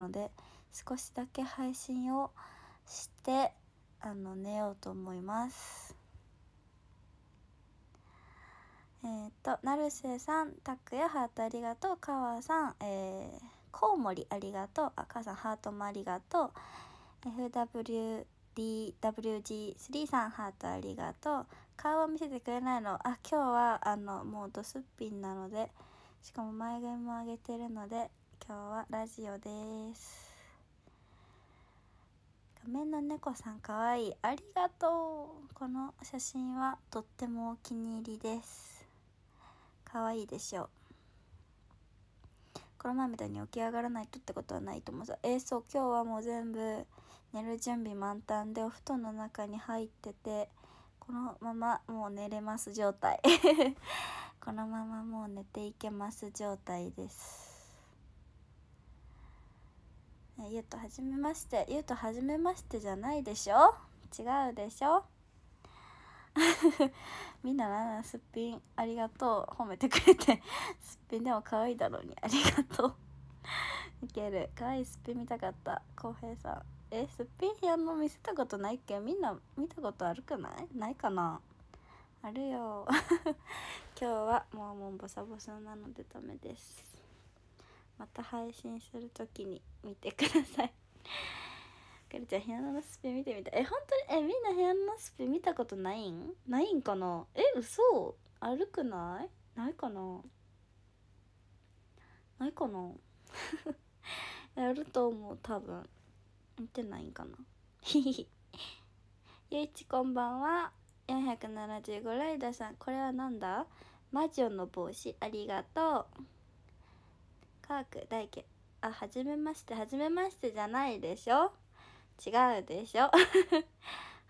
ので少しだけ配信をしてあの寝ようと思いますえっ、と成瀬さんたくやハートありがとうかわさんえー、コウモリありがとう赤さんハートもありがとう FWDWG3 さんハートありがとう顔を見せてくれないのあ今日はあのもうドすっぴんなのでしかも前髪も上げてるので今日はラジオです画面の猫さんかわいいありがとうこの写真はとってもお気に入りですかわいいでしょうこの前みたいに起き上がらないとってことはないと思うえー、そう今日はもう全部寝る準備満タンでお布団の中に入っててこのままもう寝れます状態 このままもう寝ていけます状態ですゆうとはじめましてゆうとはじめましてじゃないでしょ違うでしょ みんなななすっぴんありがとう褒めてくれて すっぴんでも可愛いだろうにありがとう いける可愛いすっぴん見たかった浩平さんえすっぴんやんの見せたことないっけみんな見たことあるくないないかなあるよ今日はもうもうボサボサなのでダメですまた配信する時に見てくださいくる ちゃん部屋のスピ見てみたえ本当にえみんな部屋のスピ見たことないんないんかなえ嘘るくないないかなないかな やると思う多分見てないんかなひひひゆいちこんばんは475ライダーさんこれはなんだ魔女の帽子ありがとうパーク大家あはじめましてはじめましてじゃないでしょ違うでしょハ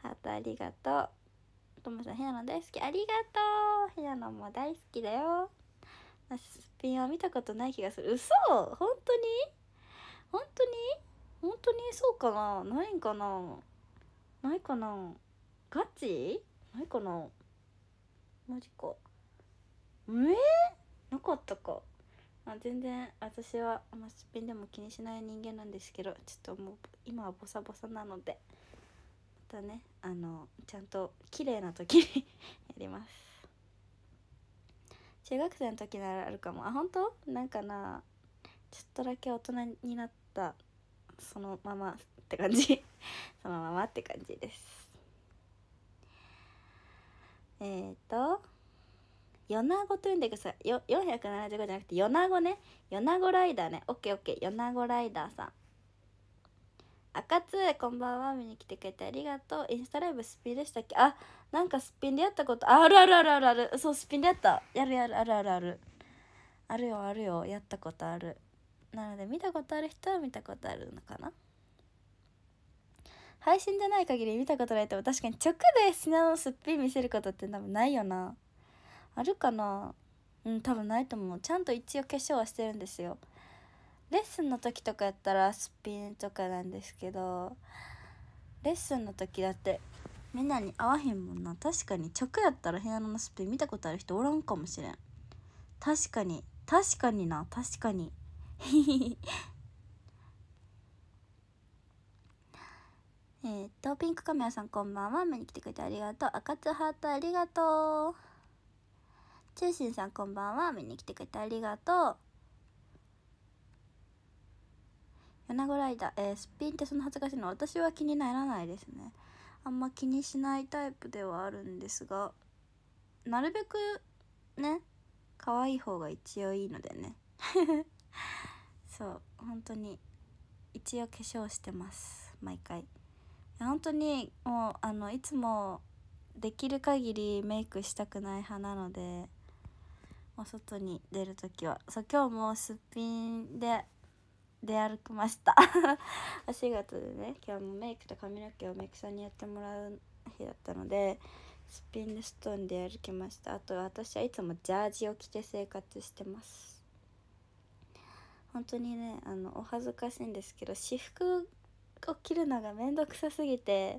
ートありがとうともさんヘアの大好きありがとうヘアのも大好きだよすっぴんは見たことない気がする嘘本当に本当に本当にそうかなないんかなないかなガチないかなマジかえー、なかったかまあ、全然私はあんますっぴんでも気にしない人間なんですけどちょっともう今はボサボサなのでまたねあのちゃんと綺麗な時に やります中学生の時ならあるかもあ本当なんかなちょっとだけ大人になったそのままって感じ そのままって感じですえっ、ー、と米子と言うんでくださよ475じゃなくてナゴねナゴライダーねオッケーオッケーナゴライダーさん赤え、こんばんは見に来てくれてありがとうインスタライブスピンでしたっけあなんかすっぴんでやったことあるあるあるあるあるそうすっぴんでやったやるやるあるあるあるあるよあるよやったことあるなので見たことある人は見たことあるのかな配信じゃない限り見たことないと確かに直で品のすっぴん見せることって多分ないよなあるかなうん多分ないと思うちゃんと一応化粧はしてるんですよレッスンの時とかやったらすっぴんとかなんですけどレッスンの時だってみんなに合わへんもんな確かに直やったら部屋のすっぴん見たことある人おらんかもしれん確かに確かにな確かに えっとピンクカメラさんこんばんは見に来てくれてありがとう赤津ハートありがとう中心さんこんばんは見に来てくれてありがとう米子ライダー、えー、すっぴんってそんな恥ずかしいの私は気にならないですねあんま気にしないタイプではあるんですがなるべくね可愛い方が一応いいのでね そう本当に一応化粧してます毎回本当にもうあのいつもできる限りメイクしたくない派なのでお外に出る時はそう今日もすっぴんで出歩きましたお仕事でね今日もメイクと髪の毛をメイクさんにやってもらう日だったのですっぴんでストーンで歩きましたあと私はいつもジャージを着て生活してます本当にねあのお恥ずかしいんですけど私服を着るのが面倒くさすぎて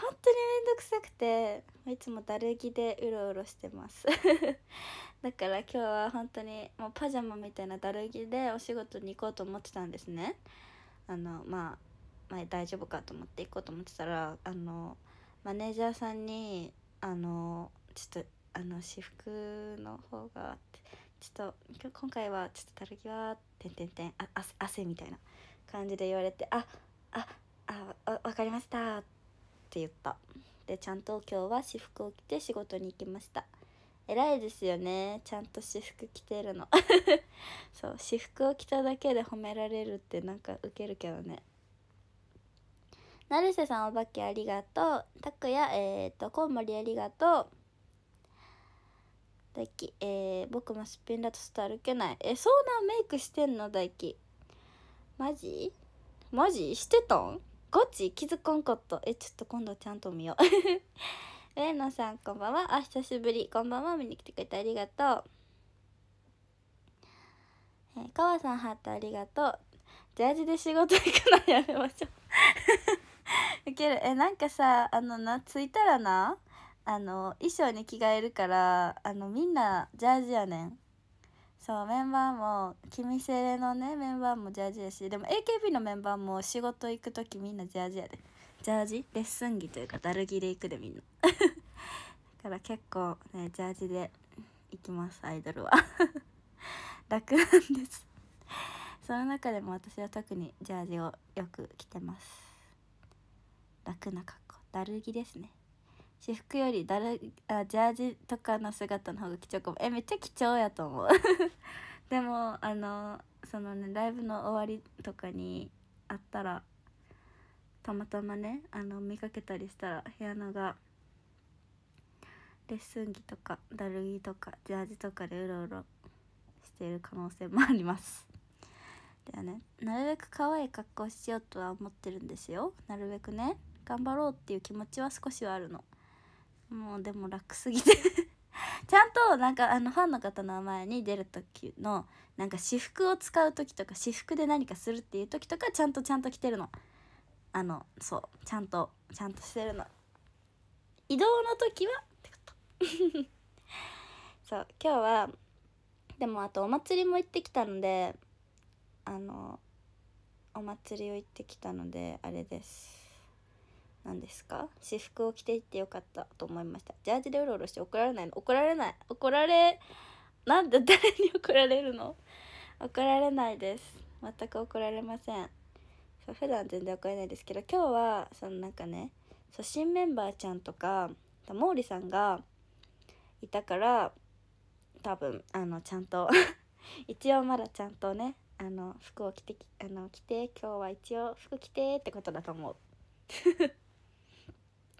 本当にめんどくさくていつもだるぎでうろうろしてます だから今日は本当にもうパジャマみたいなだるぎでお仕事に行こうと思ってたんですねあのまあ、前大丈夫かと思って行こうと思ってたらあのマネージャーさんにあのちょっとあの私服の方がちょっと今回はちょっとだるきはてんてんてんあ汗みたいな感じで言われてあああ分かりましたってって言った。で、ちゃんと今日は私服を着て仕事に行きました。偉いですよね。ちゃんと私服着てるの。そう、私服を着ただけで褒められるってなんかウケるけどね。成瀬さんお化けありがとう。たくや、えっ、と、コウモリありがとう。大輝、えー、僕もすっぴんだとして歩けない。え、そうなんメイクしてんの大輝。マジマジしてたんゴチ気づこんかったえちょっと今度ちゃんと見よう 上野さんこんばんはあ久しぶりこんばんは見に来てくれてありがとう、えー、川さんハートありがとうジャージで仕事行くのやめましょう受け るえなんかさあのな着いたらなあの衣装に着替えるからあのみんなジャージやねんそうメンバーも君せれのねメンバーもジャージやしでも AKB のメンバーも仕事行く時みんなジャージやでジャージレッスン着というかダル着で行くでみんな だから結構ねジャージで行きますアイドルは 楽なんですその中でも私は特にジャージをよく着てます楽な格好ダル着ですね私服よりだるあジャージとかの姿の方が貴重かもえめっちゃ貴重やと思う でもあのそのねライブの終わりとかにあったらたまたまねあの見かけたりしたら部屋のがレッスン着とかだる着とかジャージとかでうろうろしている可能性もありますだよ ねなるべく可愛い格好しようとは思ってるんですよなるべくね頑張ろうっていう気持ちは少しはあるの。もうでも楽すぎて ちゃんとなんかあのファンの方の前に出る時のなんか私服を使う時とか私服で何かするっていう時とかちゃんとちゃんと着てるのあのそうちゃんとちゃんとしてるの移動の時はってこと そう今日はでもあとお祭りも行ってきたのであのお祭りを行ってきたのであれです何ですか私服を着ていってよかったと思いましたジャージでうろうろして怒られないの怒られない怒られなんで 誰に怒られるの怒られないです全く怒られませんそう普段全然怒られないですけど今日はそのなんかねそう新メンバーちゃんとか毛利さんがいたから多分あのちゃんと 一応まだちゃんとねあの服を着てあの着て今日は一応服着てってことだと思う。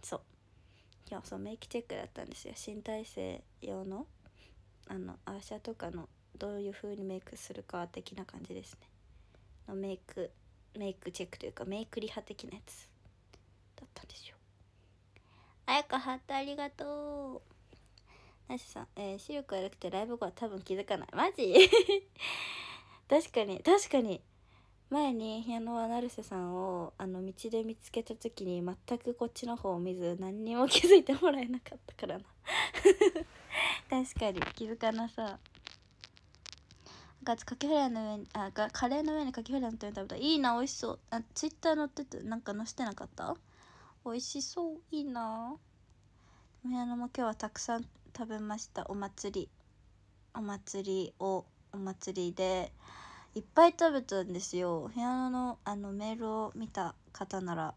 そう今日そうメイクチェックだったんですよ新体制用のあのアーシャとかのどういう風にメイクするか的な感じですねのメイクメイクチェックというかメイクリハ的なやつだったんですよあやかハっトありがとうナしさん、えー、視力悪くてライブ後は多分気づかないマジ 確かに確かに前にピアノは成瀬さんをあの道で見つけた時に全くこっちの方を見ず何にも気づいてもらえなかったからな 確かに気づかなさかつカキフライの上にあカレーの上にカキフライのって食べたいいな美味しそうあツイッター載っててなんか載せてなかった美味しそういいな部屋のも今日はたくさん食べましたお祭りお祭りをお祭りでいっぱい食べたんですよ部屋のあのメールを見た方なら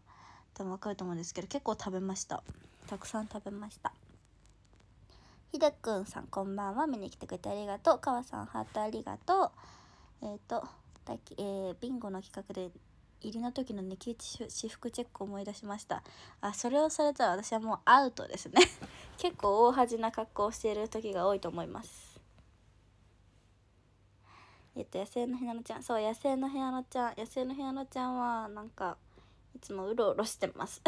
多分わかると思うんですけど結構食べましたたくさん食べましたひでくんさんこんばんは見に来てくれてありがとうかわさんハートありがとうえっ、ー、とたき、えー、ビンゴの企画で入りの時の抜き打ち私服チェックを思い出しましたあそれをされたら私はもうアウトですね 結構大恥な格好をしている時が多いと思いますえっと野生のひなのちゃんそう野生のひなのちゃん野生のひなのちゃんはなんかいつもうろうろしてます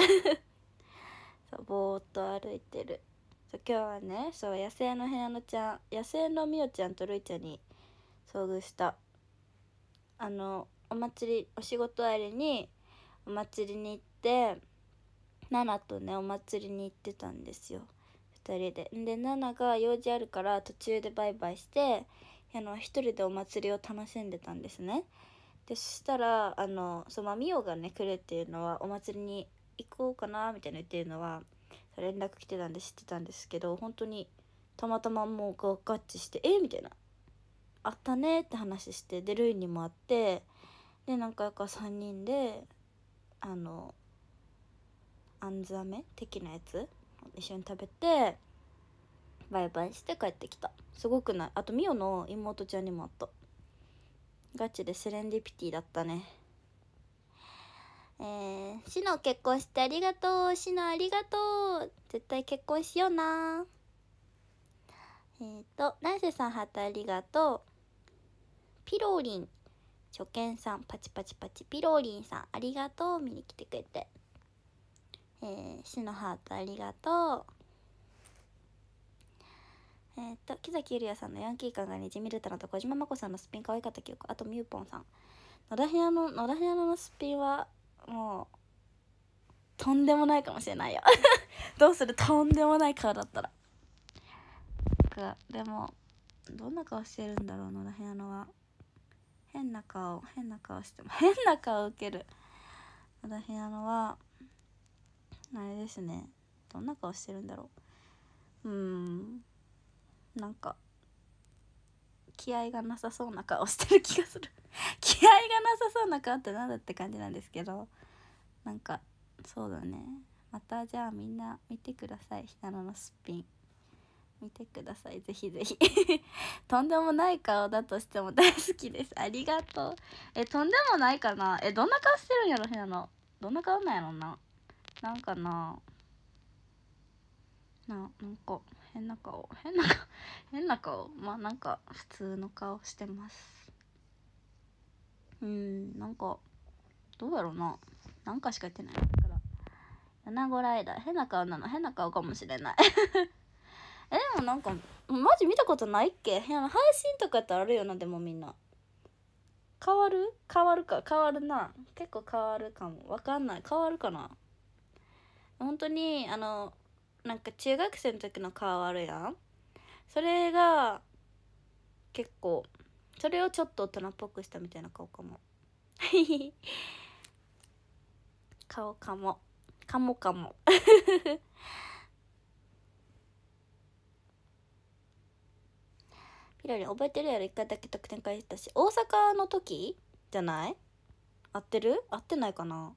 そうぼーっと歩いてるそう今日はねそう野生のひなのちゃん野生のみおちゃんとるいちゃんに遭遇したあのお祭りお仕事帰りにお祭りに行ってナナとねお祭りに行ってたんですよ2人ででナナが用事あるから途中でバイバイしてあの一人でお祭りを楽しんでたんですね。でそしたらあのそのミオがね来るっていうのはお祭りに行こうかなみたいな言ってるのは連絡来てたんで知ってたんですけど本当にたまたまもう合致して「えみたいな「あったね」って話してでルイにも会ってで何回か3人であのあんず飴的なやつ一緒に食べてバイバイして帰ってきたすごくないあとミオの妹ちゃんにもあったガチでセレンディピティだったねえー、シノ結婚してありがとうシノありがとう絶対結婚しようなえっ、ー、とナイセさんハートありがとうピローリン初見さんパチパチパチピローリンさんありがとう見に来てくれてえー、シノハートありがとうえー、っと、木崎ゆりやさんのヤンキー感がにじみ出たのと、小島真子さんのすっぴん可愛かった記憶、あとみゆぽんさん。野田部屋の、野田部屋のすっぴんは、もう、とんでもないかもしれないよ どうするとんでもない顔だったら。か、でも、どんな顔してるんだろう、野田部屋のは。変な顔、変な顔しても、変な顔受ける。野田部屋のは、あれですね。どんな顔してるんだろう。うーん。なんか気合がなさそうな顔してる気がする 気合がなさそうな顔って何だって感じなんですけどなんかそうだねまたじゃあみんな見てくださいひなののすっぴん見てくださいぜひぜひ とんでもない顔だとしても大好きですありがとうえとんでもないかなえどんな顔してるんやろひなのどんな顔なんやろななんかなななんか変な顔変な顔変な顔まあなんか普通の顔してますうんなんかどうやろうななんかしか言ってないから米子ライダー変な顔なの変な顔かもしれない えでもなんかマジ見たことないっけ配信とかってあるよなでもみんな変わる変わるか変わるな結構変わるかもわかんない変わるかな本当にあのなんか中学生の時の顔あるやんそれが結構それをちょっと大人っぽくしたみたいな顔かも 顔かもかもかも ピラリン覚えてるやろ一回だけ得点返したし大阪の時じゃない合ってる合ってないかな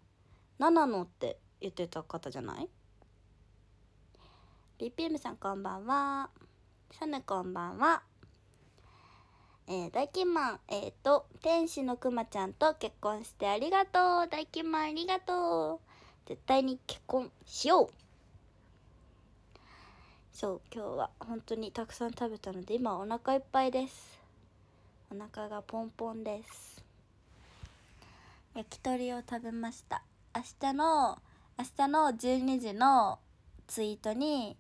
7のって言ってた方じゃない BPM さんこんばんは。サヌこんばんは。えー、大金マン、えっ、ー、と、天使のくまちゃんと結婚してありがとう。大金マンありがとう。絶対に結婚しよう。そう、今日は本当にたくさん食べたので、今お腹いっぱいです。お腹がポンポンです。焼き鳥を食べました。明日の、明日の12時のツイートに、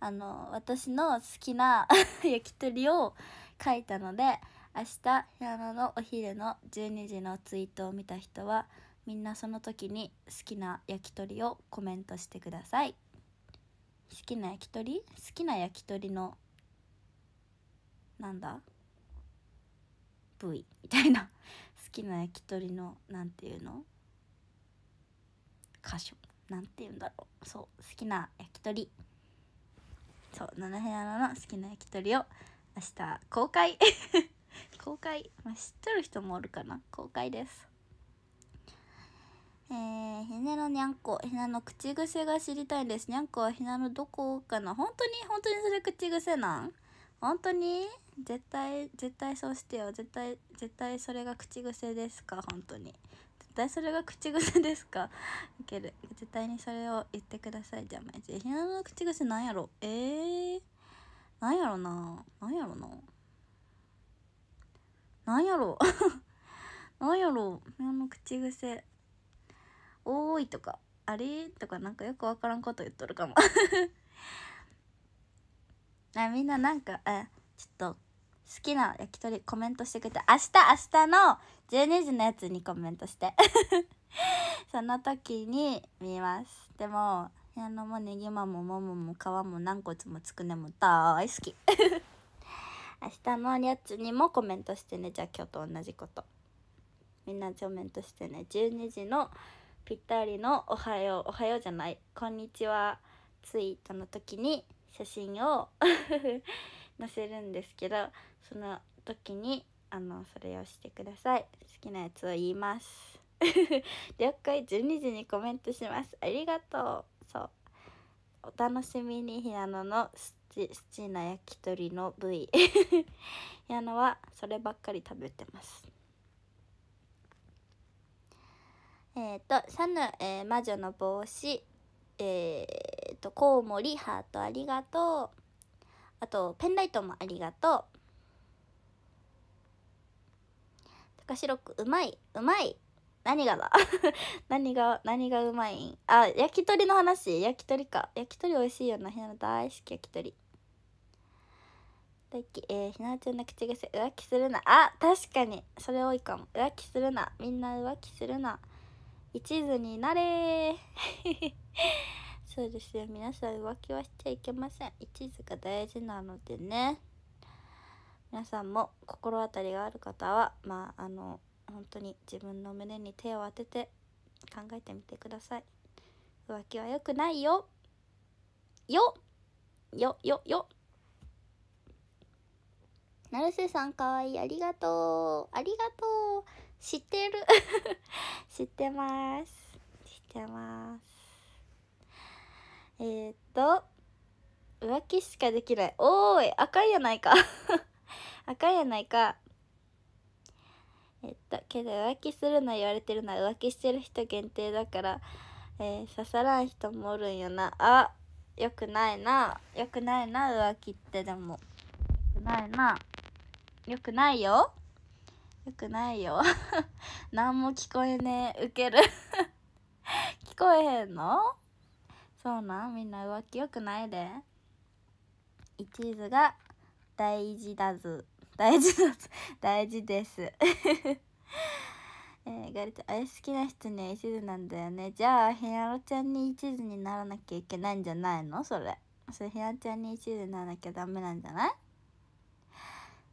あの私の好きな 焼き鳥を書いたので明日平野のお昼の12時のツイートを見た人はみんなその時に好きな焼き鳥をコメントしてください好きな焼き鳥好きな焼き鳥のなんだ部位みたいな好きな焼き鳥の何ていうの箇所なんて言うんだろうそう好きな焼き鳥そう七部屋の好きな焼き鳥を明日公開 公開、まあ、知ってる人もおるかな公開ですえー、ひねのにゃんこ、ひなの口癖が知りたいです。にゃんこはひなのどこかな本当に本当にそれ口癖なん本当に絶対、絶対そうしてよ。絶対、絶対それが口癖ですか本当に。対それが口癖ですかいける絶対にそれを言ってくださいじゃあ毎日ひなの口癖なんやろえー、なんやろななんやろななんやろ なんやろひなの口癖おーいとかあれとかなんかよくわからんこと言っとるかも あみんななんかえちょっと好きな焼き鳥コメントしてくれて明日明日の12時のやつにコメントして その時に見ますでも矢野もねぎまもももも皮も軟骨もつくねも大好き明日のやつにもコメントしてねじゃあ今日と同じことみんなコメントしてね12時のぴったりのおはようおはようじゃないこんにちはツイートの時に写真を載せるんですけどその時にあのそれをしてください好きなやつを言います了解12時にコメントしますありがとうそうお楽しみにひなののスチスチな焼き鳥の部位 ひなのはそればっかり食べてますえっ、ー、と、さヌ、えー、魔女の帽子、えっ、ー、と、コウモリ、ハートありがとう。あと、ペンライトもありがとう。高白くうまい、うまい。何がだ 何が、何がうまいんあ、焼き鳥の話。焼き鳥か。焼き鳥美味しいよな。ひなの大好き焼き鳥。大き、えー、ひなのちゃんの口癖、浮気するな。あ、確かに。それ多いかも。浮気するな。みんな浮気するな。一途になれー。そうですよ。皆さん浮気はしちゃいけません。一途が大事なのでね。皆さんも心当たりがある方は、まあ、あの、本当に自分の胸に手を当てて考えてみてください。浮気は良くないよよよよよ成瀬さんかわいい。ありがとう。ありがとう。知ってる。知ってます。知ってます。えー、っと、浮気しかできない。おーい、赤いやないか 赤いやないか。えっと、けど浮気するの言われてるのは浮気してる人限定だから、えー、刺さらん人もおるんよな。あ、よくないな。よくないな、浮気ってでも。よくないな。よくないよ。よくないよ。何も聞こえねえ。ウケる 聞こえへんのそうなんみんな浮気よくないで一途が大事だず大事だず大事です えー、ガルちゃん、あれ好きな人には一途なんだよね。じゃあ、ひやろちゃんに一途にならなきゃいけないんじゃないのそれ。それ、ひなちゃんに一途にならなきゃダメなんじゃない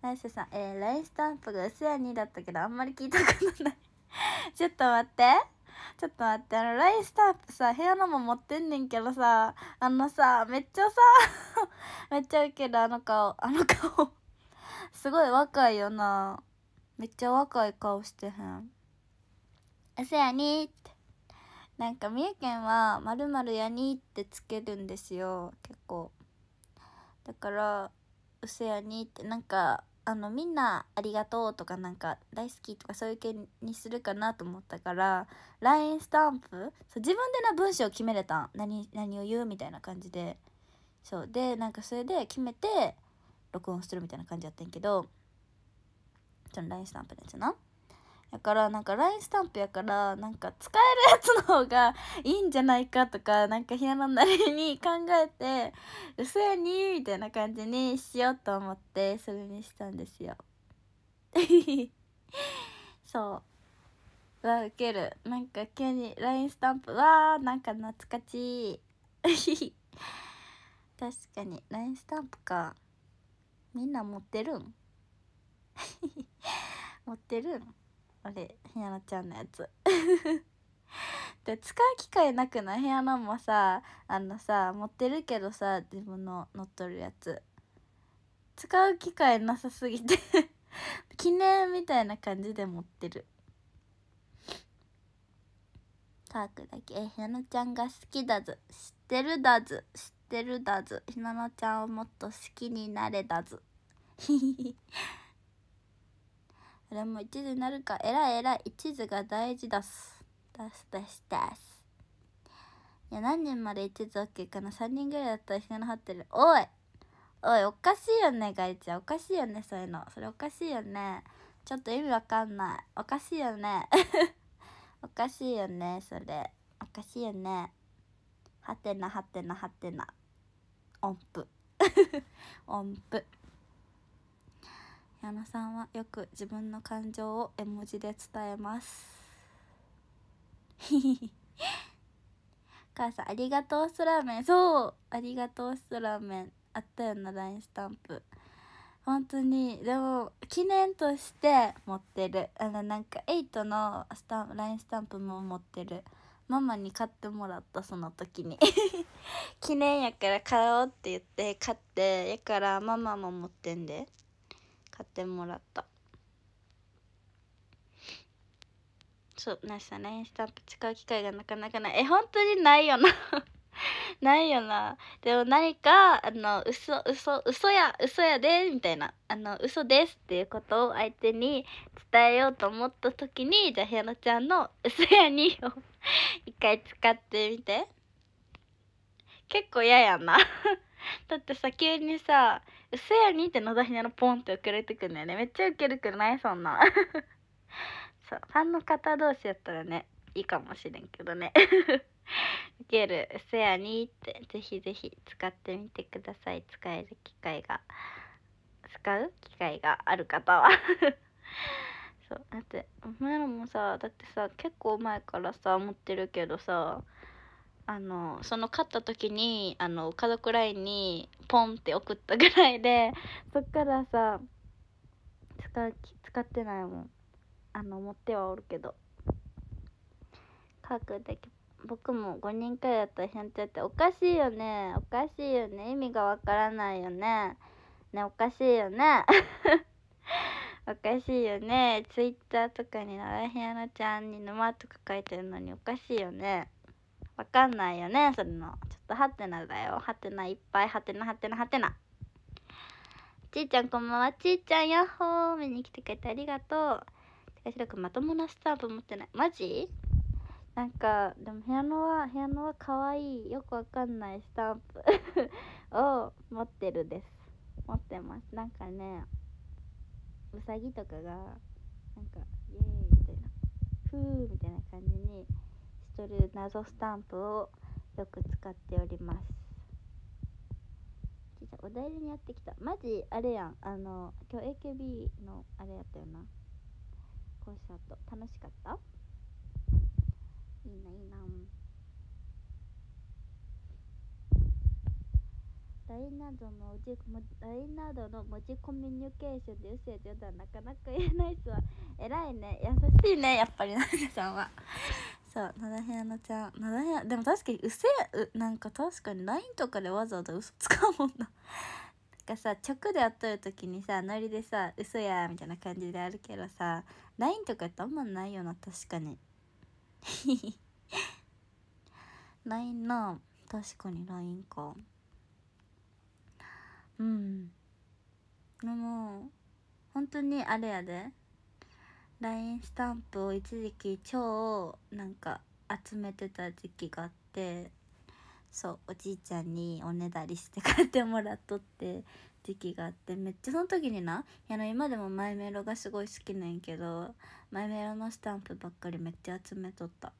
ナイスさん、えー、ラインスタンプが薄や2だったけど、あんまり聞いたことない ちょっと待って。ちょっと待ってあのラインスタンプさ部屋のも持ってんねんけどさあのさめっちゃさ めっちゃウケるあの顔あの顔すごい若いよなめっちゃ若い顔してへん「せやに」ってなんか三重県は「まるやに」ってつけるんですよ結構だから「うせやに」ってなんかあのみんなありがとうとかなんか大好きとかそういう系にするかなと思ったから LINE スタンプそう自分でな文章を決めれた何何を言うみたいな感じでそうでなんかそれで決めて録音するみたいな感じやったんやけどその LINE スタンプのやつな。だからなんか LINE スタンプやからなんか使えるやつの方がいいんじゃないかとかなんかひ屋のなりに考えて嘘やにみたいな感じにしようと思ってそれにしたんですよ。そうわウケるなんか急に LINE スタンプわーなんか懐かしい 確かに LINE スタンプかみんな持ってるん 持ってるんあれひなのちゃんのやつ で使う機会なくない部屋のもさあのさ持ってるけどさ自分の乗っとるやつ使う機会なさすぎて 記念みたいな感じで持ってるカークだけひなのちゃんが好きだず知ってるだず知ってるだずひなのちゃんをもっと好きになれだずひひひそれも一途になるかえらいえらい一途が大事だすだすだだすいや何人まで一途 OK かな3人ぐらいだったらひなの張ってるおいおいおかしいよねガイちゃんおかしいよねそういうのそれおかしいよねちょっと意味わかんないおかしいよね おかしいよねそれおかしいよねはてなはてなはてな音符 音符矢野さんはよく自分の感情を絵文字で伝えます母さんありがとうスラーメンそうありがとうスラーメンあったよな LINE スタンプ本当にでも記念として持ってるあのなんかエイトのスタン LINE スタンプも持ってるママに買ってもらったその時に 記念やから買おうって言って買ってやからママも持ってんで買ってもらったそうなしさねスタンプ使う機会がなかなかないえ本当にないよな ないよなでも何かあの嘘嘘嘘や嘘やでみたいなあの嘘ですっていうことを相手に伝えようと思った時にじゃあひのちゃんの「嘘やに」を 一回使ってみて結構嫌やな だってさ急にさうそやにって野田ひなのポンって送られてくんだよね。めっちゃウケるくないそんな。そう。ファンの方同士やったらね、いいかもしれんけどね。ウケる。うそやにって、ぜひぜひ使ってみてください。使える機会が。使う機会がある方は そう。だって、お前らもさ、だってさ、結構前からさ、持ってるけどさ、あのその勝った時にあの家族 LINE にポンって送ったぐらいで そっからさ使使ってないもんあの持ってはおるけど書くだけ僕も5人くらいだったらひゃんちゃっておかしいよねおかしいよね意味がわからないよねねおかしいよね おかしいよねツイッターとかにならへんやのちゃんに沼とか書いてるのにおかしいよねわかんないよね、それの。ちょっとハテナだよ。ハテナいっぱい、ハテナハテナハテナ。ちーちゃんこんばんは。ちーちゃんやっほー。見に来てくれてありがとう。てか、しらくまともなスタンプ持ってない。マジなんか、でも部屋のは、部屋のは可愛い、よくわかんないスタンプ を持ってるです。持ってます。なんかね、うさぎとかが、なんか、イェーイみたいな、ふーみたいな感じに、とる謎スタンプをよく使っておりますちお題にやってきたマジあれやんあの今日 AKB のあれやったよなコンサート楽しかったいいないいなラインなどのちラインなどの文字コミュニケーションで嘘や冗談なかなか言えないっすわ偉いね優しいねやっぱりななさんはそう野田部屋のちゃん野田部屋でも確かにうせうなんか確かに LINE とかでわざわざ嘘つかんもんななんかさ直で会っとる時にさノリでさ嘘やみたいな感じであるけどさ LINE とかってあんまないよな確かに LINE な確かに LINE かうんでも本当にあれやで LINE スタンプを一時期超なんか集めてた時期があってそうおじいちゃんにおねだりして買ってもらっとって時期があってめっちゃその時になあの今でもマイメロがすごい好きなんやけどマイメロのスタンプばっかりめっちゃ集めとった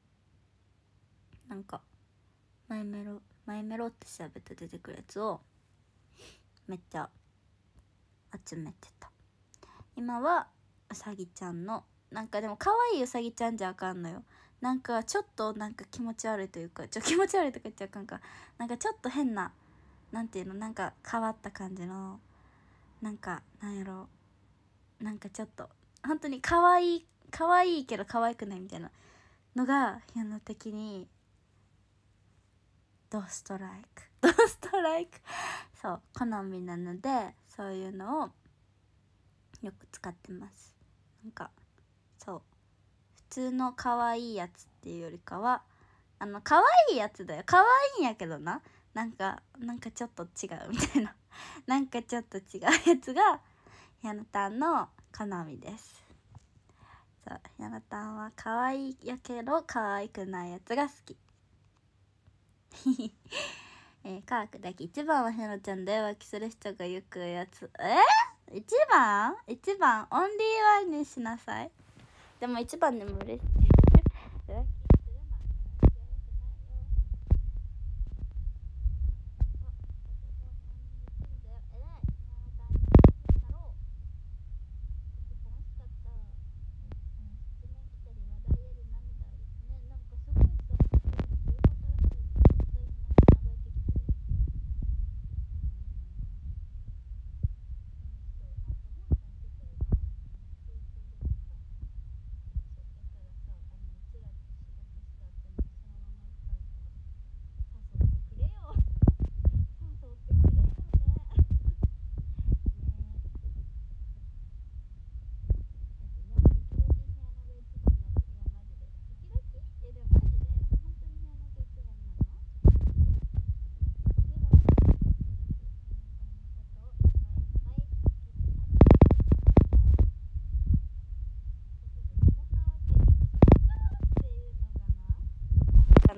なんかマイメロマイメロって調べて出てくるやつをめっちゃ集めてた今はうさぎちゃんのなんかでも可愛いうさぎちゃんじゃあかんのよなんかちょっとなんか気持ち悪いというかちょ気持ち悪いとか言っちゃあかんかなんかちょっと変な何ていうのなんか変わった感じのなんかなんやろなんかちょっと本当に可愛い可愛いけど可愛くないみたいなのが矢の的にドストライクド ストライクそう好みなのでそういうのをよく使ってますなんか通の可愛いやつっていうよりかはあの可愛いやつだよ可愛いんやけどななんかなんかちょっと違うみたいな なんかちょっと違うやつがやなたんの好みですそうやなたんは可愛いやけど可愛くないやつが好き えー、科学だけ1番はひろちゃんで浮気する人がよくやつえー、1番 ?1 番オンリーワンにしなさいでも一番でも嬉しい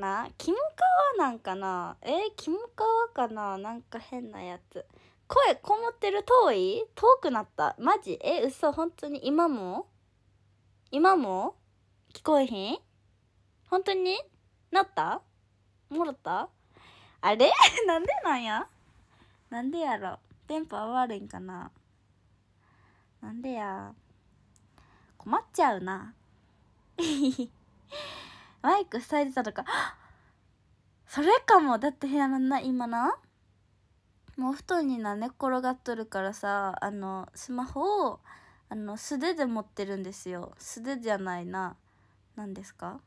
なキムカワなんかなえー、キムカワかななんか変なやつ。声こもってる遠い遠くなった。マジえー、嘘本当に今も今も聞こえへん本当になったもろったあれ なんでなんやなんでやろ電波悪いんかななんでや困っちゃうな。マイク塞いでたとか それかもだって部屋のな今なもうお布団にな寝転がっとるからさあのスマホをあの素手で持ってるんですよ素手じゃないな何ですか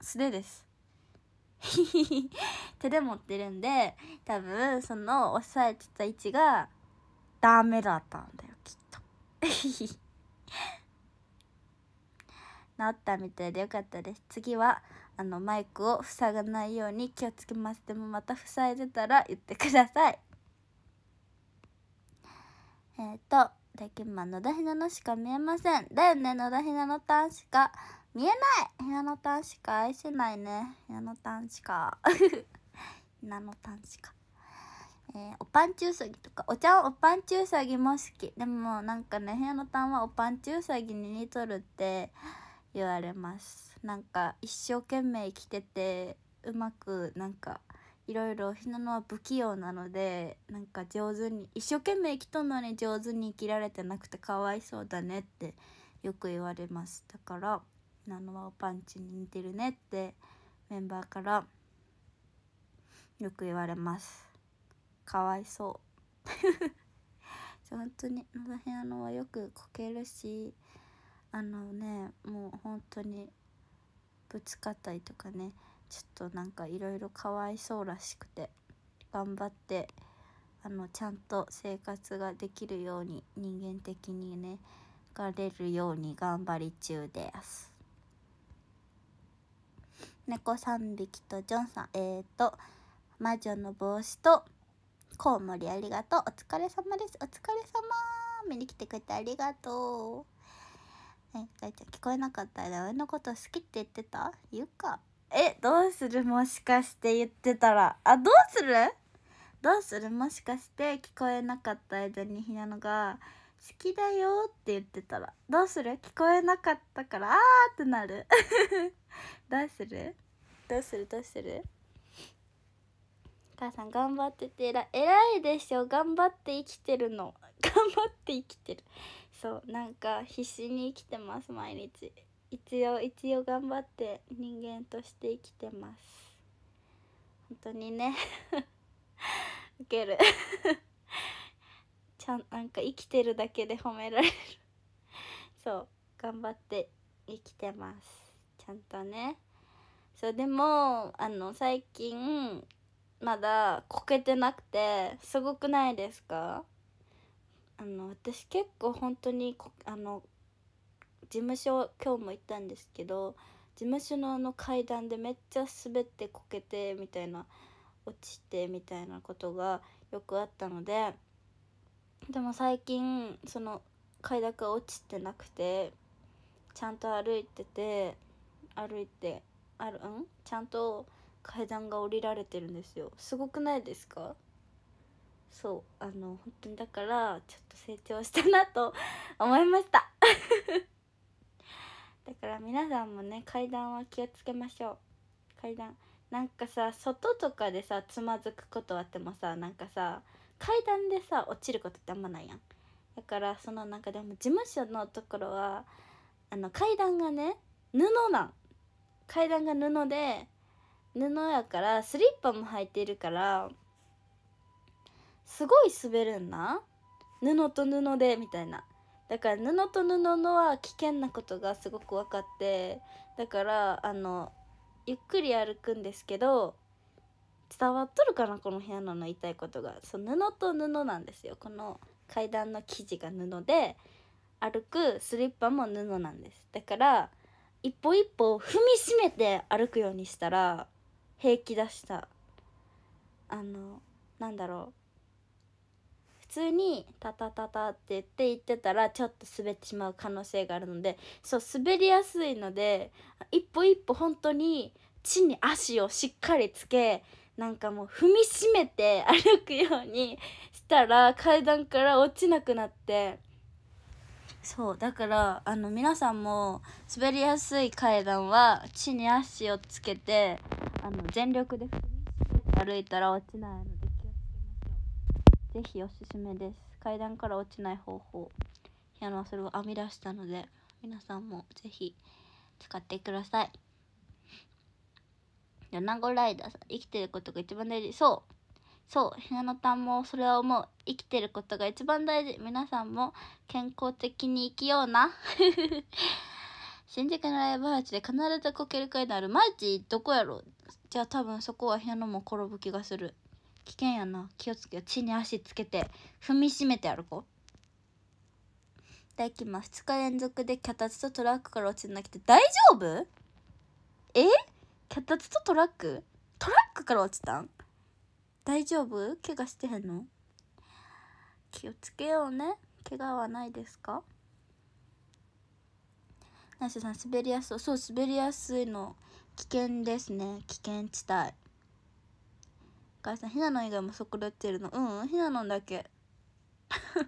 素手です 手で持ってるんで多分その押さえてた位置がダメだったんだよきっと 治ったみたいでよかったです次はあのマイクを塞がないように気をつけますでもまた塞いでたら言ってください えー、っと最近は野田ひなのしか見えませんだよね野田ひなのたんしか見えないひなのたんしか愛せないねひなのたんしか ひなのたんしかえー、おぱんちゅうさぎとかお茶おぱんちゅうさぎも好きでもなんかね部屋のたんはおぱんちゅうさぎに似とるって言われますなんか一生懸命生きててうまくなんかいろいろひなのは不器用なのでなんか上手に一生懸命生きとんのに上手に生きられてなくてかわいそうだねってよく言われますだからひなのはパンチに似てるねってメンバーからよく言われますかわいそう 本当にひなのはよくこけるしあのねもう本当にぶつかったりとかねちょっとなんかいろいろかわいそうらしくて頑張ってあのちゃんと生活ができるように人間的にねがれるように頑張り中です。猫3匹とジョンさんえーと魔女の帽子とコウモリありがとうお疲れ様ですお疲れ様見に来てくれてありがとうえ、大ちゃん聞こえなかったら俺のこと好きって言ってた言うか。え、どうするもしかして言ってたら。あ、どうするどうするもしかして聞こえなかった間にひなのが好きだよって言ってたら。どうする聞こえなかったからあーってなる。どうするどうするどうする母さん頑張ってて偉いでしょ頑張って生きてるの。頑張って生きてる。そうなんか必死に生きてます毎日一応一応頑張って人間として生きてます本当にね ウケる ちゃんなんか生きてるだけで褒められるそう頑張って生きてますちゃんとねそうでもあの最近まだこけてなくてすごくないですかあの私結構本当にあの事務所今日も行ったんですけど事務所のあの階段でめっちゃ滑ってこけてみたいな落ちてみたいなことがよくあったのででも最近その快諾が落ちてなくてちゃんと歩いてて歩いてあるんちゃんと階段が降りられてるんですよすごくないですかそうあの本当にだからちょっと成長したなと 思いました だから皆さんもね階段は気をつけましょう階段なんかさ外とかでさつまずくことあってもさなんかさ階段でさ落ちることってあんまないやんだからそのなんかでも事務所のところはあの階段がね布なん階段が布で布やからスリッパも履いてるからすごい滑るんな布と布でみたいなだから布と布のは危険なことがすごく分かってだからあのゆっくり歩くんですけど伝わっとるかなこの部屋の言いたいことがそう布と布なんですよこの階段の生地が布で歩くスリッパも布なんですだから一歩一歩踏みしめて歩くようにしたら平気出したあのなんだろう通にタタタタって言って行ってたらちょっと滑ってしまう可能性があるのでそう滑りやすいので一歩一歩本当に地に足をしっかりつけなんかもう踏みしめて歩くようにしたら階段から落ちなくなってそうだからあの皆さんも滑りやすい階段は地に足をつけてあの全力で踏みしめて歩いたら落ちないので。ぜひおすすめです階段から落ちない方法あのそれを編み出したので皆さんもぜひ使ってくださいヨナゴライダーさん生きてることが一番大事そうそうひなのたんもそれはもう生きてることが一番大事皆さんも健康的に生きような 新宿のライブハウスで必ずこける階段あるマジどこやろじゃあ多分そこはひなのも転ぶ気がする危険やな気をつけよ地に足つけて踏みしめて歩こう大規模2日連続で脚立とトラックから落ちるのきて大丈夫え脚立とトラックトラックから落ちたん大丈夫怪我してへんの気をつけようね怪我はないですかナシスさん滑りやすそうそう滑りやすいの危険ですね危険地帯からさひなの以外もそこでってるのうんひなのだけ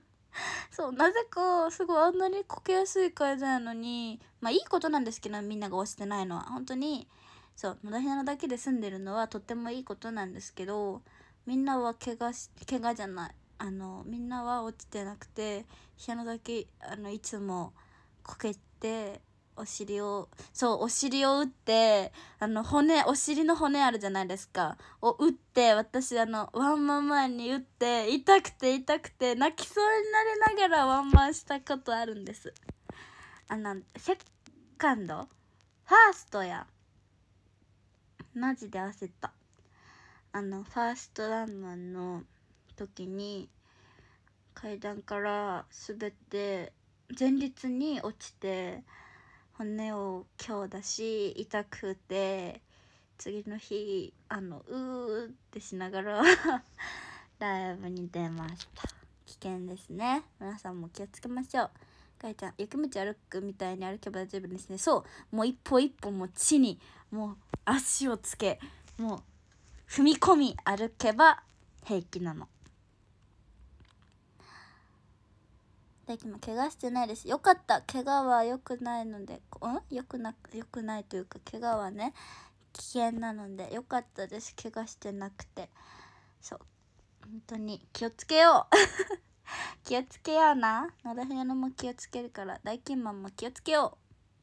そうなぜかすごいあんなにこけやすい会社なのにまあいいことなんですけどみんなが押してないのは本当にそう野田ひなのだけで住んでるのはとってもいいことなんですけどみんなは怪我し怪我じゃないあのみんなは落ちてなくてひなのだけあのいつもこけてお尻をそうお尻を打ってあの骨お尻の骨あるじゃないですかを打って私あのワンマン前に打って痛くて痛くて泣きそうになりながらワンマンしたことあるんですあのセカンドファーストやマジで焦ったあのファーストランマンの時に階段から滑って前立に落ちて骨を強打し痛くて次の日あのうーってしながら ライブに出ました危険ですね皆さんも気をつけましょうかいちゃん雪道歩くみたいに歩けば大丈夫ですねそうもう一歩一歩もう地にもう足をつけもう踏み込み歩けば平気なの最近も怪我してないですよかった怪我は良くないのでうん良くな良くないというか怪我はね危険なので良かったです怪我してなくてそう本当に気をつけよう 気をつけような野田ひなのも気をつけるから大金マンも気をつけよ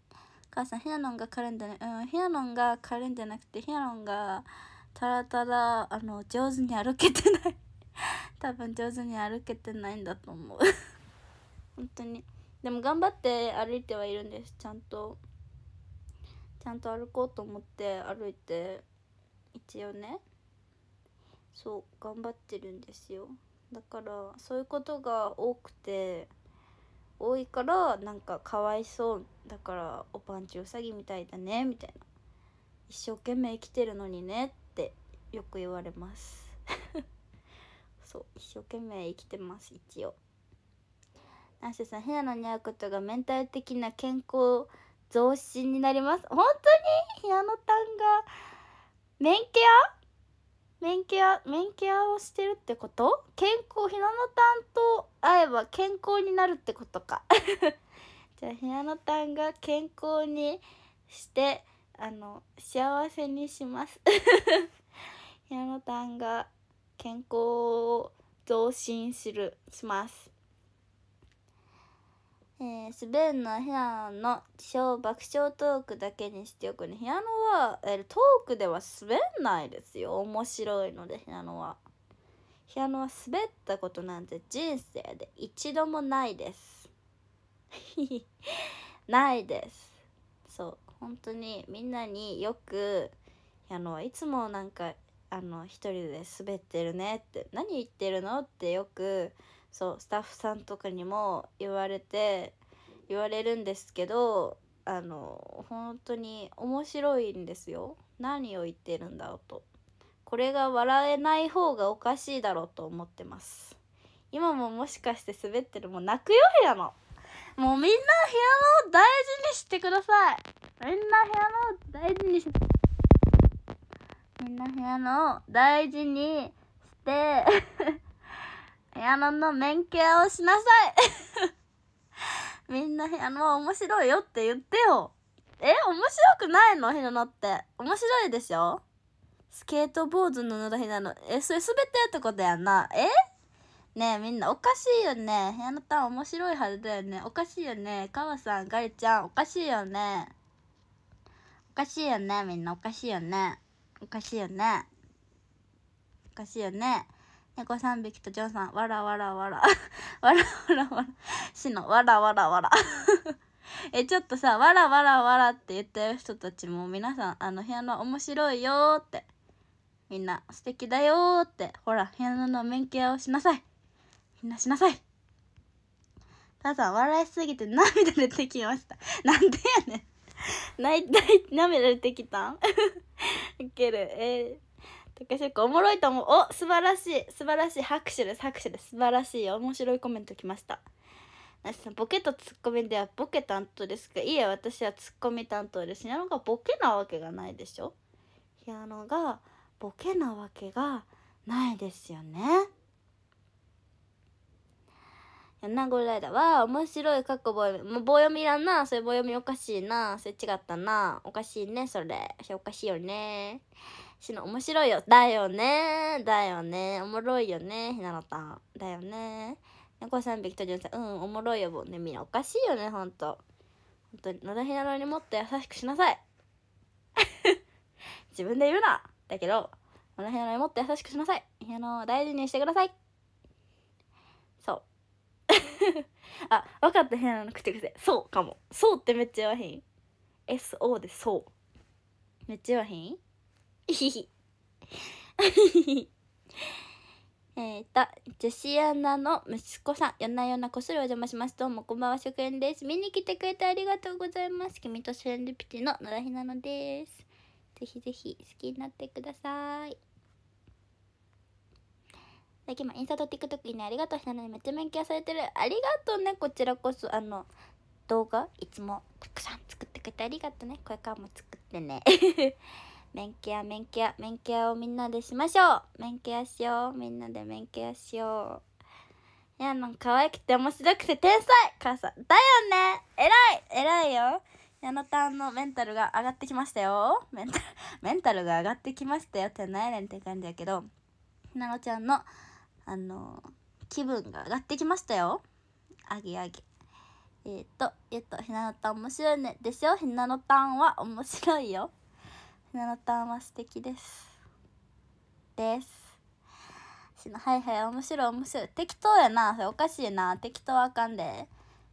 う母さんひなのんが軽いんだねうんひなのんが軽いんじゃなくてひなのんがたらたらあの上手に歩けてない多分上手に歩けてないんだと思う本当にでも頑張って歩いてはいるんですちゃんとちゃんと歩こうと思って歩いて一応ねそう頑張ってるんですよだからそういうことが多くて多いからなんかかわいそうだからおパンチウサギみたいだねみたいな一生懸命生きてるのにねってよく言われます そう一生懸命生きてます一応ナッシュさん、ヘアの似合うことがメンタル的な健康増進になります。本当にヘアのタンが、メンケアメンケア、メンケアをしてるってこと健康、ひなのたんと会えば健康になるってことか。じゃあ、ひなのたんが健康にして、あの、幸せにします。ひなのたんが健康を増進する、します。えー、スベンの部屋の気象爆笑トークだけにしておくね。部屋のは、えー、トークでは滑んないですよ。面白いので、部屋のは。平野は滑ったことなんて人生で一度もないです。ないです。そう。本当にみんなによく、平のはいつもなんか、あの、一人で滑ってるねって、何言ってるのってよく、そうスタッフさんとかにも言われて言われるんですけどあの本当に面白いんですよ何を言ってるんだろうとこれが笑えない方がおかしいだろうと思ってます今ももしかして滑ってるもう泣くよ部屋のもうみんな部屋の大事にしてくださいみんな部屋の大事にしてみんな部屋の大事にして部屋の勉強をしなさい みんなピアノ面白いよって言ってよ。え、面白くないのひなのって。面白いでしょスケートボードの野田ひなの。え、それすべてってことやな。えねえみんなおかしいよね。ひなのたん面白いはずだよね。おかしいよね。かわさん、ガリちゃん、おかしいよね。おかしいよね。みんなおかしいよね。おかしいよね。おかしいよね。猫3匹とジョンさん、わらわらわら。わらわらわら。死の、わらわらわら。え、ちょっとさ、わらわらわらって言ってる人たちも皆さん、あの、部屋の面白いよーって。みんな、素敵だよーって。ほら、部屋の免許をしなさい。みんなしなさい。ただ、笑いすぎて涙出てきました。なんでやねん。泣いた、涙出てきたんウケる。えー子おもろいと思うお素晴らしい素晴らしい拍手です拍手です素晴らしい面白いコメントきましたなしさんボケとツッコミではボケ担当ですがいえ私はツッコミ担当ですアノがボケなわけがないでしょアノがボケなわけがないですよねナゴライダは面白い過去棒読み。う棒読みいんな。それ棒読みおかしいな。それ違ったな。おかしいね、それ。それおかしいよね。しの、面白いよ。だよねだよねおもろいよねひなのたん。だよね猫3匹とじゅんさん。うん、おもろいよ。もうね、みんなおかしいよね、ほんと。ほんとに、野田ひなのにもっと優しくしなさい。自分で言うな。だけど、野田ひなのにもっと優しくしなさい。ひなのを大事にしてください。そう。あ、分かった、ひなの口癖。そうかも。そうってめっちゃ言わへん。SO でそう。めっちゃ言わへん えっと、女子アナの息子さん、夜な夜なこっそりお邪魔します。どうも、こんばんは、初見です。見に来てくれてありがとうございます。君とセレンディピティの野田ひなのです。ぜひぜひ、好きになってください。最近もインスタと TikTok に、ありがとうひなのにめっちゃ勉強されてる。ありがとうね、こちらこそ、あの、動画、いつもたくさん作ってくれてありがとうね。これからも作ってね。メンケアメンケアメンケアをみんなでしましょうメンケアしようみんなでメンケアしよういやなんか可愛くて面白くて天才母さんだよね偉い偉いよ矢野たんのメンタルが上がってきましたよメンタル メンタルが上がってきましたよってないねんって感じやけどひなのちゃんのあの気分が上がってきましたよあげあげえっ、ー、と、えっ、ー、と、ひなのたん面白いね。でしょひなのたんは面白いよ。なのたは素敵です。です。しの、はいはい、面白い面白い。適当やな。それおかしいな。適当あかんで。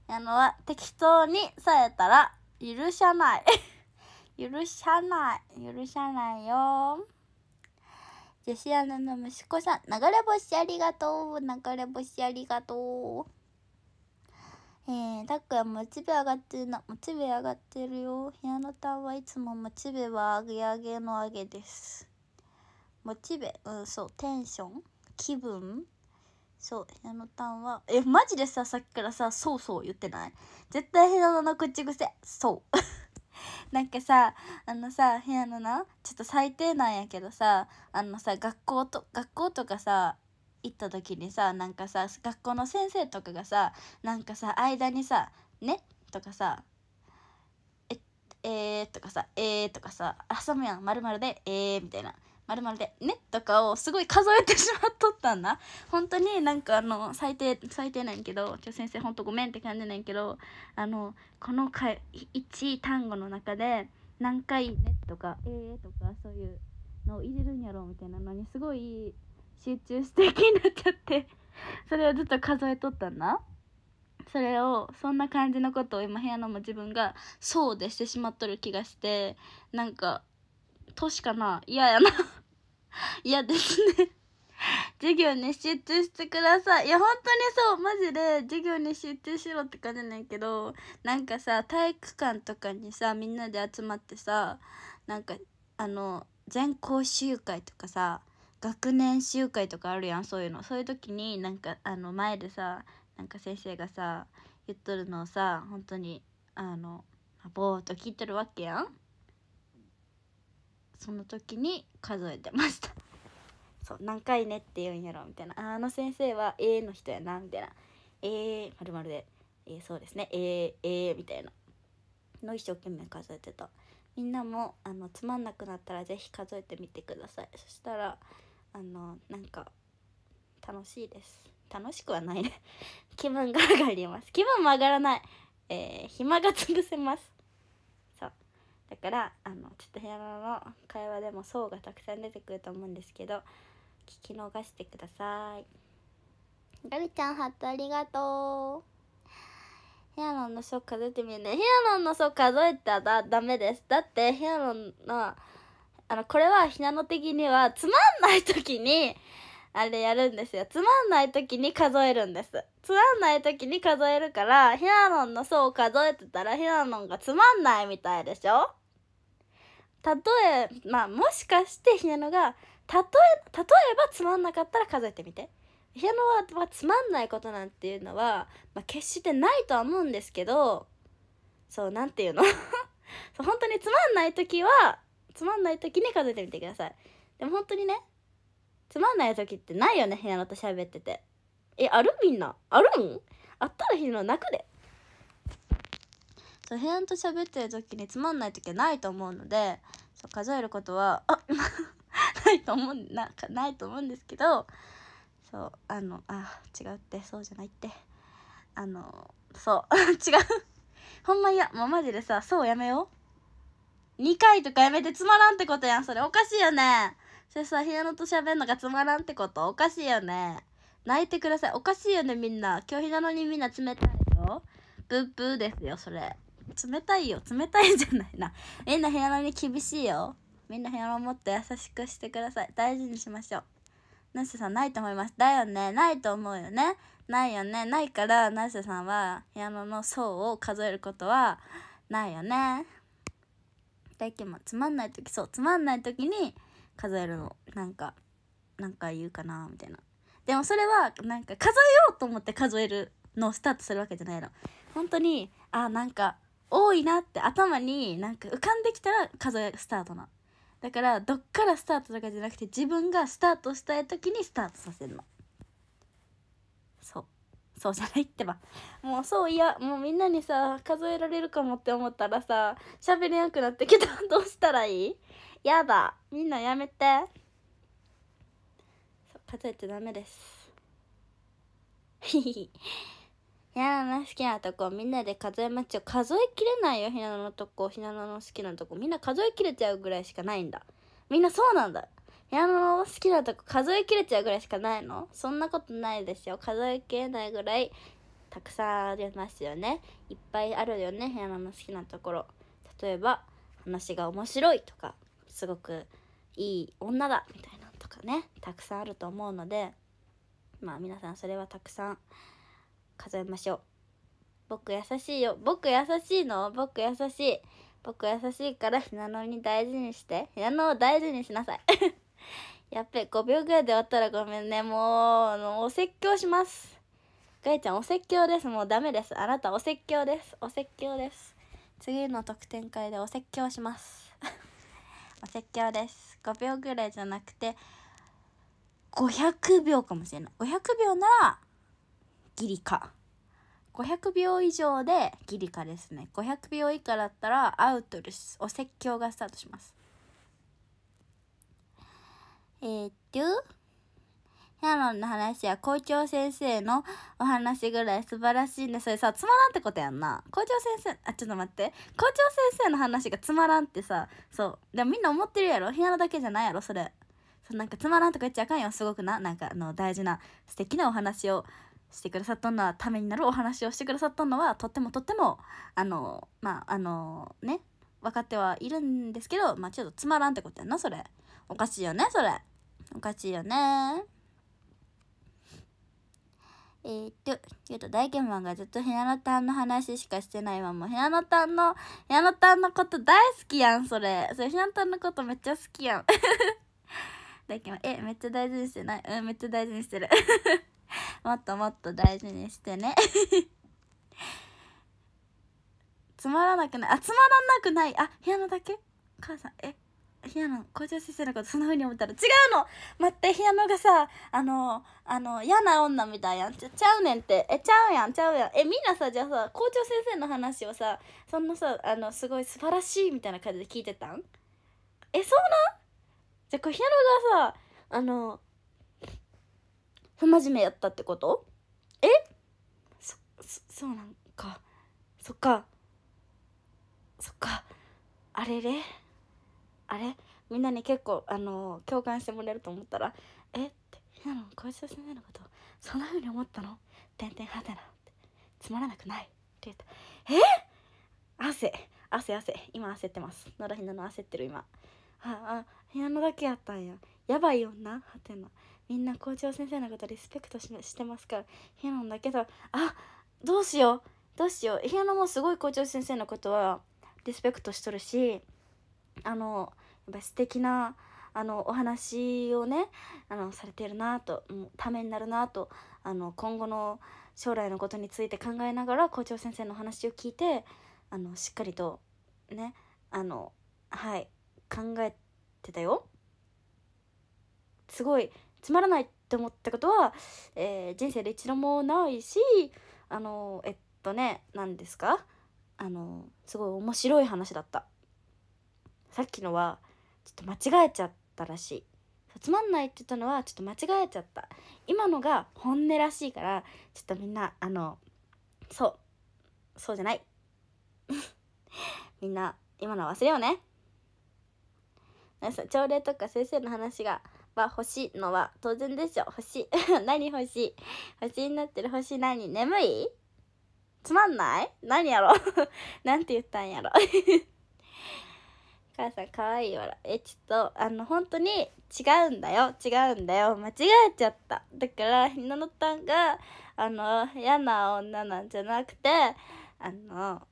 やのは、適当にされたら、許さない。許さない。許さないよ。ジェシアナの息子さん、流れ星ありがとう。流れ星ありがとう。えー、たっくんモチベ上がってるな。モチベ上がってるよ。ひなのたんはいつもモチベは上げ上げの上げです。モチベ、うん、そう、テンション気分そう、ひなのたんは、え、マジでさ、さっきからさ、そうそう言ってない絶対ひなのの口癖、そう。なんかさあのさ部屋のなちょっと最低なんやけどさあのさ学校と学校とかさ行った時にさなんかさ学校の先生とかがさなんかさ間にさ「ね」とかさ「ええー、とかさ「えー」とかさ「挟むやんまるで「えー」みたいな。まるまるで「ね」とかをすごい数えてしまっとったんだ本当になんかあの最低最低なんやけど今日先生ほんとごめんって感じなんやけどあのこのか1単語の中で何回「ね」とか「えー」とかそういうのを入れるんやろうみたいなのにすごい集中して気になっちゃってそれをずっと数えとったんだそれをそんな感じのことを今部屋のも自分がそうでしてしまっとる気がしてなんか年かな嫌やな 嫌ですね授業に集中してくださいいや本当にそうマジで授業に集中しろって感じなんやけどなんかさ体育館とかにさみんなで集まってさなんかあの全校集会とかさ学年集会とかあるやんそういうのそういう時になんかあの前でさなんか先生がさ言っとるのをさ本当にあのぼーっと聞いてるわけやんその時に数えてました そう何回ねって言うんやろみたいなあの先生は A の人やなみたいなえまるまるで、えー、そうですねええみたいなの一生懸命数えてたみんなもあのつまんなくなったら是非数えてみてくださいそしたらあのなんか楽しいです楽しくはないね 気分が上がります気分も上がらないえー、暇が潰せますそうだからあのちょっと部屋の会話でも層がたくさん出てくると思うんですけど聞き逃してくださいガルちゃんハットありがとうヘアロンの層数えてみるねヘアロンの層数えたらダメですだってヘアロンのあの、これはひなの的には、つまんない時に、あれやるんですよ。つまんない時に数えるんです。つまんない時に数えるから、ひなのんの層を数えてたら、ひなのんがつまんないみたいでしょ例え、まあ、もしかしてひなのが、例え、例えばつまんなかったら数えてみて。ひなのはつまんないことなんていうのは、まあ、決してないとは思うんですけど、そう、なんていうの そう本当につまんない時は、つまんない時に数えてみてくださいでも本当にねつまんない時ってないよねひなのと喋っててえあるみんなあるんあったらひなの泣くでそうひなのと喋ってる時につまんない時はないと思うのでそう数えることはあ ないと思うなんかないと思うんですけどそうあのあ違うってそうじゃないってあのそう 違うほんまいやもうマジでさそうやめよう2回とかやめてつまらんってことやん。それおかしいよね。それさ、ひアのと喋るのがつまらんってことおかしいよね。泣いてください。おかしいよね、みんな。今日ひなのにみんな冷たいよ。ブッブーですよ、それ。冷たいよ。冷たいじゃないな。みんなひアのに厳しいよ。みんなひアのもっと優しくしてください。大事にしましょう。ナセさんないと思います。だよね。ないと思うよね。ないよね。ないから、ナセさんは、ピアノの層を数えることはないよね。大嫌いつまんない時そうつまんない時に数えるのなんかなんか言うかなみたいなでもそれはなんか数えようと思って数えるのをスタートするわけじゃないの本当にあなんか多いなって頭になんか浮かんできたら数えスタートなだからどっからスタートとかじゃなくて自分がスタートしたい時にスタートさせるのそうそうじゃないってばもうそういやもうみんなにさ数えられるかもって思ったらさ喋れなくなってきたどうしたらいいやだみんなやめて数えちゃダメです ひな好きなとこみんなで数えまちを、数えきれないよひなのとこひなのの好きなとこみんな数えきれちゃうぐらいしかないんだみんなそうなんだ部屋の好きなとこ数え切れちゃうぐらいしかないのそんなことないですよ数え切れないぐらいたくさんありますよねいっぱいあるよね部屋の好きなところ例えば話が面白いとかすごくいい女だみたいなとかねたくさんあると思うのでまあ皆さんそれはたくさん数えましょう僕優しいよ僕優しいの僕優しい僕優しいからひなのに大事にしてひなのを大事にしなさい やっべ、5秒ぐらいで終わったらごめんね。もう、あの、お説教します。ガイちゃん、お説教です。もうダメです。あなた、お説教です。お説教です。次の特典会でお説教します。お説教です。5秒ぐらいじゃなくて、500秒かもしれない。500秒なら、ギリか。500秒以上でギリかですね。500秒以下だったらアウトです。お説教がスタートします。えー、っと、ヒャロンの話や校長先生のお話ぐらい素晴らしいね。それさ、つまらんってことやんな。校長先生、あ、ちょっと待って。校長先生の話がつまらんってさ、そう。でもみんな思ってるやろ。ヒャロだけじゃないやろ、それ。そうなんかつまらんとか言っちゃあかんよ。すごくな。なんかあの、大事な、素敵なお話をしてくださったのは、ためになるお話をしてくださったのは、とってもとっても、あの、まあ、あの、ね、分かってはいるんですけど、まあ、ちょっとつまらんってことやんな、それ。おかしいよね、それ。おかしいよね。えー、っと、言うと大賢マンがずっとひなのたんの話しかしてないまま、ひなのたんの、ひなのたんのこと大好きやん、それ。それひなのたんのことめっちゃ好きやん。大賢マン、え、めっちゃ大事にしてないうん、めっちゃ大事にしてる。もっともっと大事にしてね。つまらなくない。あ、つまらなくない。あ、ひなのだけ母さん、え、ひなの校長先生のことそんな風に思ったら違うの待ってひなのがさあのあの嫌な女みたいやんちゃうねんってえちゃうやんちゃうやんえみんなさじゃあさ校長先生の話をさそんなさあのすごい素晴らしいみたいな感じで聞いてたんえそうなんじゃあこうヒアのがさあの不真面目やったってことえそそそうなんかそっかそっかあれれあれみんなに結構、あの共感してもらえると思ったら「えっ?」て「ひなの小長先生のことそんなふうに思ったの?」「てんてんはてな」って「つまらなくない」って言った「えっ汗汗汗今焦ってます野田ひなの焦ってる今ああひなのだけやったんややばいなはてなみんな校長先生のことリスペクトししてますからひなのだけどあどうしようどうしようひなのもすごい校長先生のことはリスペクトしとるしあのやっぱ素敵なあのお話をねあのされてるなとためになるなとあの今後の将来のことについて考えながら校長先生の話を聞いてあのしっかりとねあのはい考えてたよ。すごいつまらないって思ったことは、えー、人生で一度もないしあのえっとね何ですかあのすごい面白い話だった。さっきのはちょっと間違えちゃったらしいつまんないって言ったのはちょっと間違えちゃった今のが本音らしいからちょっとみんなあのそうそうじゃない みんな今の忘れようね朝礼とか先生の話がは欲しいのは当然でしょ星 何欲しい星になってる星何眠いつまんない何やろ なんて言ったんやろ母さんかわいいわら。え、ちょっと、あの、本当に違うんだよ。違うんだよ。間違えちゃった。だから、ひなのたんが、あの、嫌な女なんじゃなくて、あの、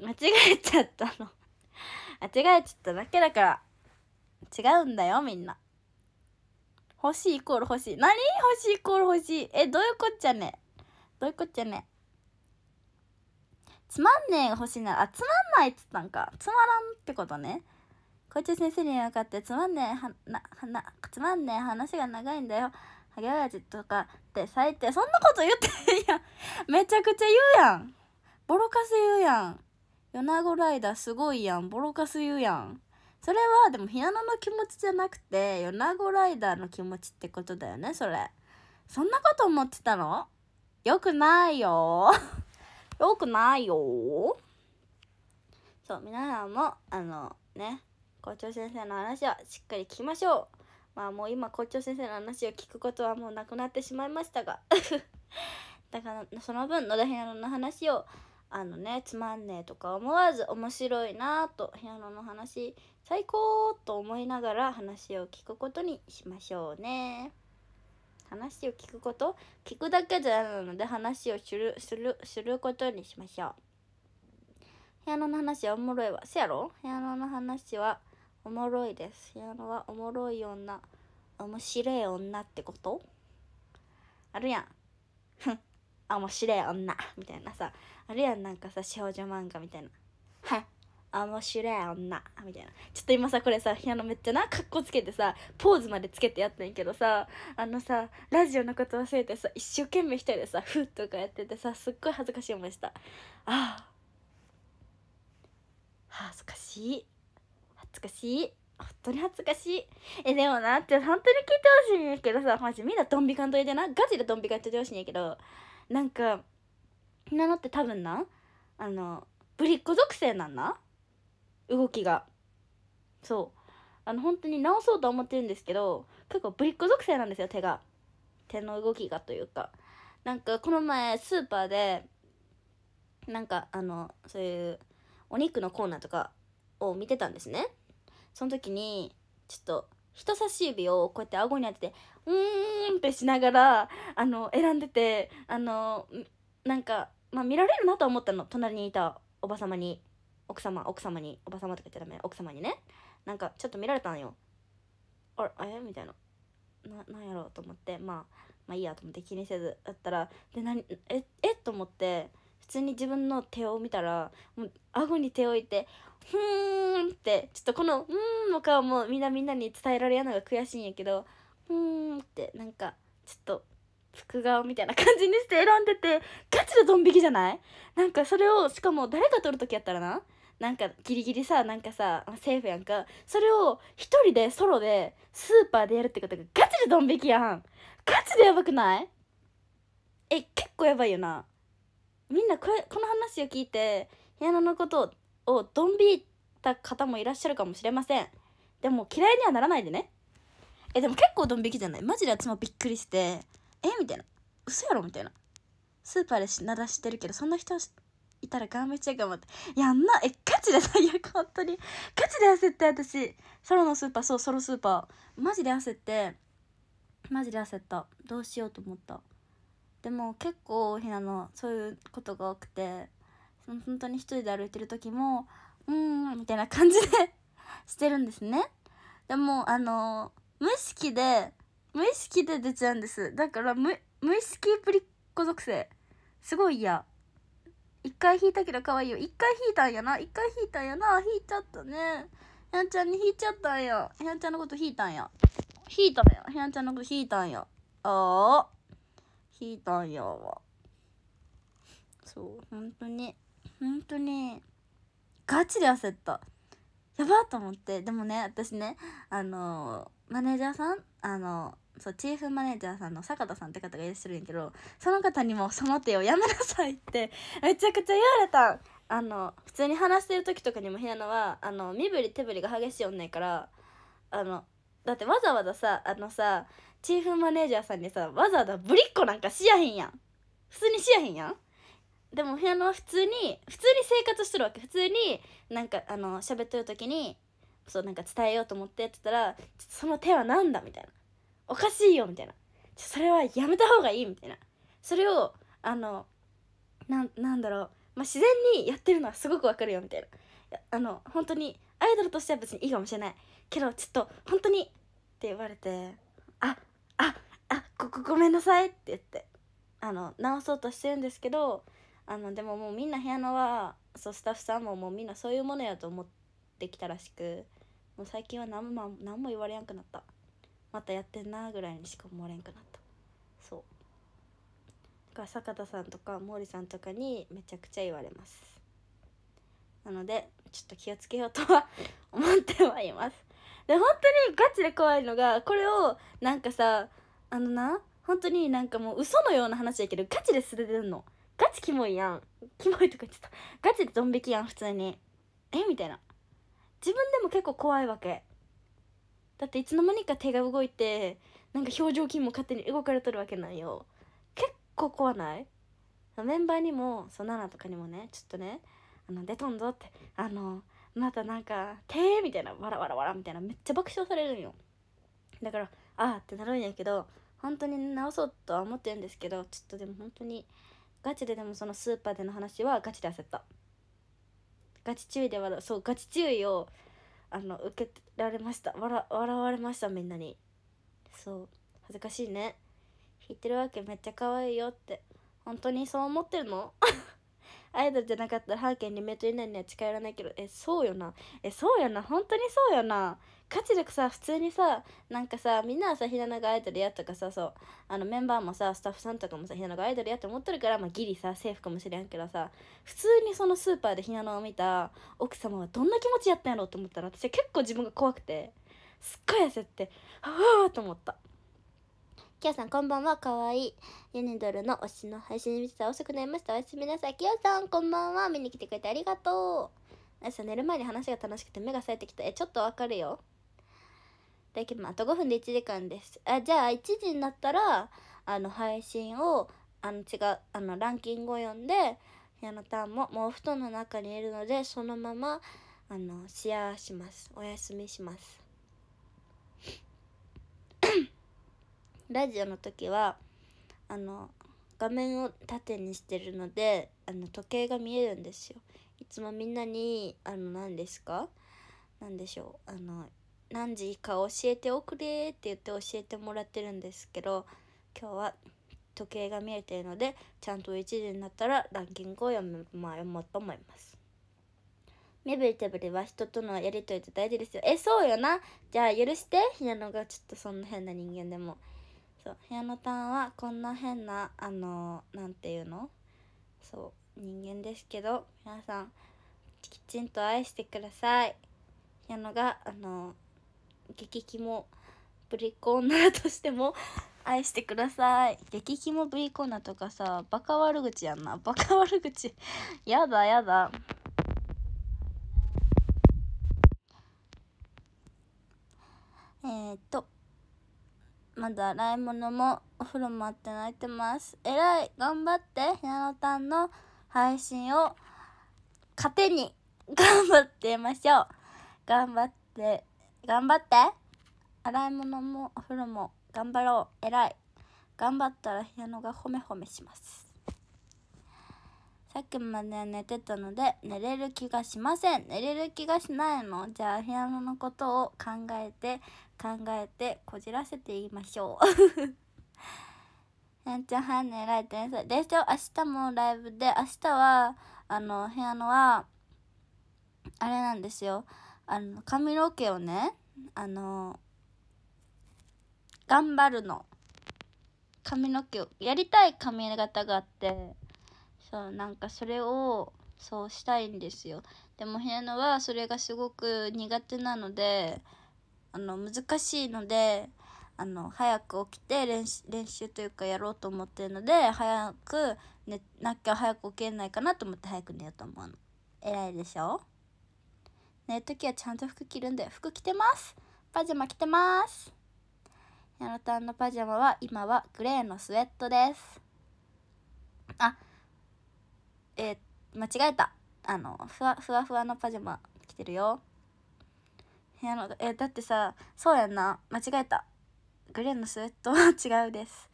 間違えちゃったの。間違えちゃっただけだから。違うんだよ、みんな。欲しいイコール欲しい。何欲しいイコール欲しい。え、どういうこっちゃねどういうこっちゃねつまんねえが欲しいなら、あ、つまんないっつったんか。つまらんってことね。校長先生に向かってつまんねえ、はな、はな、つまんねえ話が長いんだよ。ハゲ親父とかって最低。そんなこと言ってんやん。めちゃくちゃ言うやん。ボロカス言うやん。米子ライダーすごいやん。ボロカス言うやん。それはでもピアノの気持ちじゃなくて米子ライダーの気持ちってことだよねそれそんなこと思ってたのよくないよよくないよそう皆さんもあのね校長先生の話はしっかり聞きましょうまあもう今校長先生の話を聞くことはもうなくなってしまいましたが だからその分野田平野の話をあのねつまんねえとか思わず面白いなと平野の話最高と思いながら話を聞くことにしましょうね。話を聞くこと聞くだけじゃないので話をするするすることにしましょう部屋の話はおもろいわせやろ部屋の話はおもろいですピアノはおもろい女面白い女ってことあるやん 面白い女みたいなさあるやんなんかさ少女漫画みたいなはい 面白い女みたいなちょっと今さこれさピアノめっちゃなかっこつけてさポーズまでつけてやったんやけどさあのさラジオのこと忘れてさ一生懸命一人でさフッとかやっててさすっごい恥ずかしい思いしたああ恥ずかしい恥ずかしい本当に恥ずかしいえでもなって本当に聞いてほしいんやけどさマジみんなドンビカンといてなガチでドンビカンといてほしいんやけどなんかなのって多分なあのぶりっ子属性なんな動きがそうあの本当に直そうと思ってるんですけど結構ぶりっ子属性なんですよ手が手の動きがというかなんかこの前スーパーでなんかあのそういうお肉のコーナーとかを見てたんですねその時にちょっと人差し指をこうやって顎に当ててうーんってしながらあの選んでてあのなんか、まあ、見られるなと思ったの隣にいたおばさまに奥様奥様におば様とか言っちゃダメ奥様にねなんかちょっと見られたのよあれえみたいなななんやろうと思って、まあ、まあいいやと思って気にせずだったらで何ええと思って普通に自分の手を見たらもう顎に手を置いて「ふーん」ってちょっとこの「うーん」の顔もみんなみんなに伝えられやのが悔しいんやけど「ふーん」ってなんかちょっと服顔みたいな感じにして選んでてガチでドン引きじゃないなんかそれをしかも誰が撮る時やったらななんかギリギリさなんかさセーフやんかそれを1人でソロでスーパーでやるってことがガチでドン引きやんガチでやばくないえ結構やばいよなみんなこれこの話を聞いてア野のことをドン引いた方もいらっしゃるかもしれませんでも嫌いにはならないでねえでも結構ドン引きじゃないマジで私もびっくりしてえみたいな嘘やろみたいなスーパーで名指してるけどそんな人いたら顔めっちかもって。やんな。え、ガチで最悪、本当に。ガチで焦って、私。ソロのスーパー、そう、ソロスーパー。マジで焦って、マジで焦った。どうしようと思った。でも結構ひなのそういうことが多くて本当に一人で歩いてる時も「うん」みたいな感じで してるんですねでもあの無意識で無意識で出ちゃうんですだから無無意識ぶりっ子属性すごい嫌一回引いたけど可愛いよ。一回引いたんやな。一回引いたんやな。引いちゃったね。ひやんちゃんに引いちゃったんや。ひやんちゃんのこと引いたんや。引いたんや。ひやんちゃんのこと引いたんや。ああ。引いたんやわ。そう、ほんとに。ほんとに。ガチで焦った。やばと思って。でもね、私ね、あのー、マネージャーさん、あのーそうチーフマネージャーさんの坂田さんって方がいらっしゃるんやけどその方にも「その手をやめなさい」って めちゃくちゃ言われたあの普通に話してる時とかにも屋のはあの身振り手振りが激しい女やからあのだってわざわざさあのさチーフマネージャーさんにさわざわざぶりっ子なんかしやへんやん普通にしやへんやんでも平野は普通に普通に生活してるわけ普通になんかあの喋ってる時にそうなんか伝えようと思ってってったら「その手は何だ?」みたいなおかしいよみたいなそれはやめた方がいいみたいなそれをあのなんだろう、まあ、自然にやってるのはすごくわかるよみたいなあの本当にアイドルとしては別にいいかもしれないけどちょっと本当にって言われてあああこごごめんなさいって言ってあの直そうとしてるんですけどあのでももうみんな部屋のはそうスタッフさんももうみんなそういうものやと思ってきたらしくもう最近は何も何も言われやんくなったまたやってんなぐらいにしか思われんくなったそうだから坂田さんとか毛利さんとかにめちゃくちゃ言われますなのでちょっと気をつけようとは思ってはいますで本当にガチで怖いのがこれをなんかさあのな本当になんかもう嘘のような話やけどガチで素手でんのガチキモいやんキモいとか言ってたガチでドン引きやん普通にえみたいな自分でも結構怖いわけだっていつの間にか手が動いてなんか表情筋も勝手に動かれとるわけないよ結構怖ないメンバーにもそうナナとかにもねちょっとねあの出とんぞってあのまたなんか「手」みたいなわらわらわらみたいなめっちゃ爆笑されるんよだからああってなるんやけど本当に直そうとは思ってるんですけどちょっとでも本当にガチででもそのスーパーでの話はガチで焦ったガチ注意ではそうガチ注意をあの受けられました笑笑われましたみんなにそう恥ずかしいね弾いてるわけめっちゃ可愛いよって本当にそう思ってるの アイドルじゃなかったら半径 2m 以内には近寄らないけどえそうよなえそうよな本当にそうよなガチでさ普通にさなんかさみんなはさひなのがアイドルやとかさそうあのメンバーもさスタッフさんとかもさひなのがアイドルやって思ってるから、まあ、ギリさセーフかもしれんけどさ普通にそのスーパーでひなのを見た奥様はどんな気持ちやったんやろうと思ったら私は結構自分が怖くてすっごい焦ってはあと思った。きよさんこんばんは、かわいい。ユニドルの推しの配信見てた遅くなりました。おやすみなさい。きよさんこんばんは。見に来てくれてありがとう。朝寝る前に話が楽しくて目が冴えてきた。え、ちょっとわかるよ。だけどあと5分で1時間ですあじゃあ1時になったらあの配信をあの違うあのランキングを読んで矢野ターンももうお布団の中にいるのでそのままあのシェアしますお休みします ラジオの時はあの画面を縦にしてるのであの時計が見えるんですよいつもみんなにあの何ですか何でしょうあの何時か教えておくれって言って教えてもらってるんですけど今日は時計が見えてるのでちゃんと1時になったらランキングを読む、まあ、読もうと思います身振り手振りは人とのやりとりって大事ですよえそうよなじゃあ許してひなのがちょっとそんな変な人間でもそうひなのたんはこんな変なあの何て言うのそう人間ですけど皆さんきちんと愛してくださいひなのがあの激キモブリコーナーとしても愛してください激キモブリコーナーとかさバカ悪口やんなバカ悪口やだやだえー、っとまだ洗い物もお風呂もあって泣いてますえらい頑張ってひなのたんの配信を糧に頑張ってましょう頑張って頑張って洗い物もお風呂も頑張ろう偉い頑張ったらピアノがほめほめしますさっきまで寝てたので寝れる気がしません寝れる気がしないのじゃあピアノのことを考えて考えてこじらせていましょう やんちゃん早寝、られてるさ練明日もライブで明日はあの部屋のはあれなんですよあの、髪の毛をね、あの、頑張るの。髪の毛を、やりたい髪型があって、そう、なんかそれを、そうしたいんですよ。でも、平ノはそれがすごく苦手なので、あの、難しいので、あの、早く起きて練習、練習というかやろうと思ってるので、早く寝なきゃ早く起きれないかなと思って早く寝ようと思うの。偉いでしょ寝るときはちゃんと服着るんで、服着てますパジャマ着てますやろたんのパジャマは今はグレーのスウェットです。あ、えー、間違えた。あの、ふわ、ふわふわのパジャマ着てるよ。部屋の、えー、だってさ、そうやんな。間違えた。グレーのスウェットは違うです。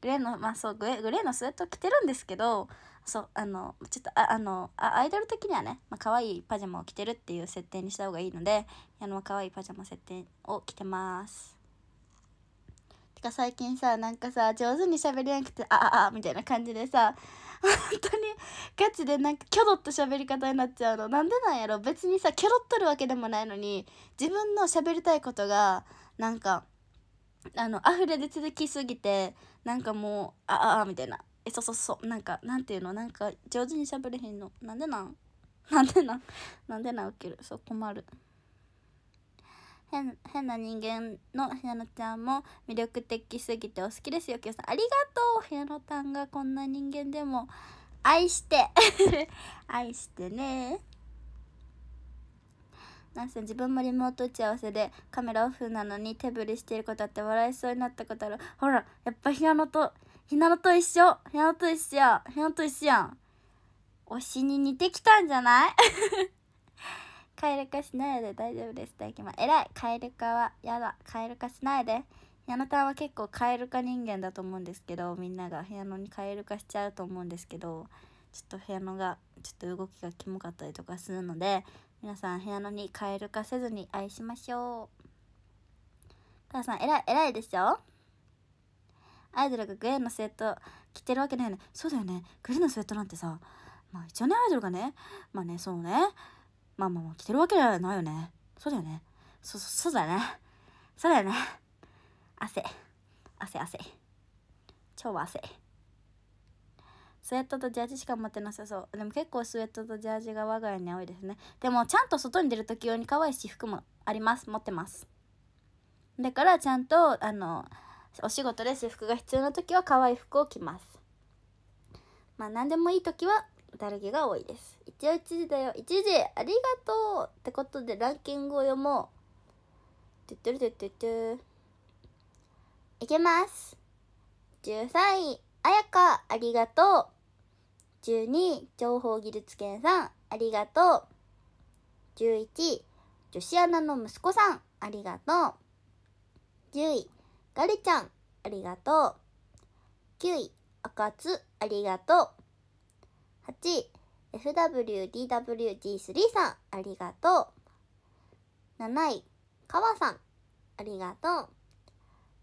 グレーの、まあそう、グレグレーのスウェット着てるんですけど、そうあのちょっとああのアイドル的にはね、まあ可愛いパジャマを着てるっていう設定にした方がいいのであの可愛いパジャマ設定を着てますてか最近さなんかさ上手に喋れなくてあああみたいな感じでさ 本当にガチでなんかキョロっと喋り方になっちゃうのなんでなんやろ別にさキョロっとるわけでもないのに自分の喋りたいことがなんかあの溢れ出続きすぎてなんかもうああみたいなえそうそうそうなんかなんていうのなんか上手にしゃべれへんのなんでなんなんでなんなんでなんウケるそう困る変変な人間のひなのちゃんも魅力的すぎてお好きですよきよさんありがとうひなのたんがこんな人間でも愛して 愛してねなんせ自分もリモート打ち合わせでカメラオフなのに手ぶりしていることあって笑いそうになったことあるほらやっぱひなのとひなのと一緒ひなのと一緒やひなのと一緒やん。推しに似てきたんじゃないカエル化しないで大丈夫です大てきま偉いカエル化はやだカエル化しないでなのさんは結構カエル化人間だと思うんですけどみんなが部屋のにカエル化しちゃうと思うんですけどちょっと部屋のがちょっと動きがキモかったりとかするので皆さん部屋のにカエル化せずに愛しましょう母さんえらいえらいでしょアイドルがグレーのスウェット着てるわけないよねそうだよねグレーのスウェットなんてさまあ一応ねアイドルがねまあねそうねまあまあまあ着てるわけじゃないよねそうだよねそうそそうだよねそうだよね汗汗汗超汗スウェットとジャージしか持ってなさそうでも結構スウェットとジャージが我が家に多いですねでもちゃんと外に出る時用に可愛いし服もあります持ってますだからちゃんとあのお仕事で私服が必要な時は可愛い服を着ますまあ何でもいい時はだるげが多いです一応1時だよ1時ありがとうってことでランキングを読もうトゥトゥルトゥトゥトゥいけます13位あやかありがとう12位情報技術研さんありがとう11位女子アナの息子さんありがとう10位ガルちゃん、ありがとう。9位、赤津、ありがとう。8位、f w d w g 3さん、ありがとう。7位、川さん、ありがと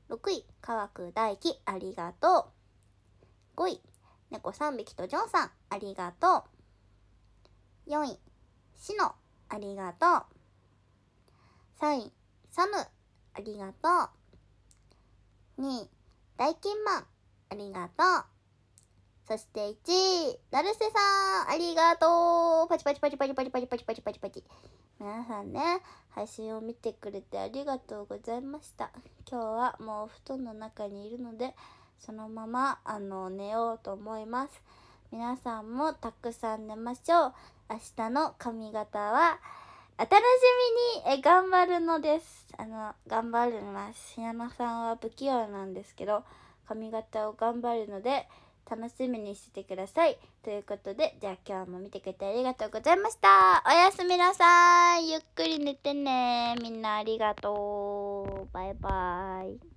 う。6位、川だ大輝、ありがとう。5位、猫3匹とジョンさん、ありがとう。4位、しの、ありがとう。3位、サム、ありがとう。2位、大金マン、ありがとう。そして1位、ナルセさん、ありがとう。パチパチパチパチパチパチパチパチパチパチ。皆さんね、配信を見てくれてありがとうございました。今日はもうお布団の中にいるので、そのまま、あの、寝ようと思います。皆さんもたくさん寝ましょう。明日の髪型は、お楽しみにえ頑張るのですあの頑張りますひなさんは不器用なんですけど髪型を頑張るので楽しみにしてくださいということでじゃあ今日も見てくれてありがとうございましたおやすみなさいゆっくり寝てねみんなありがとうバイバイ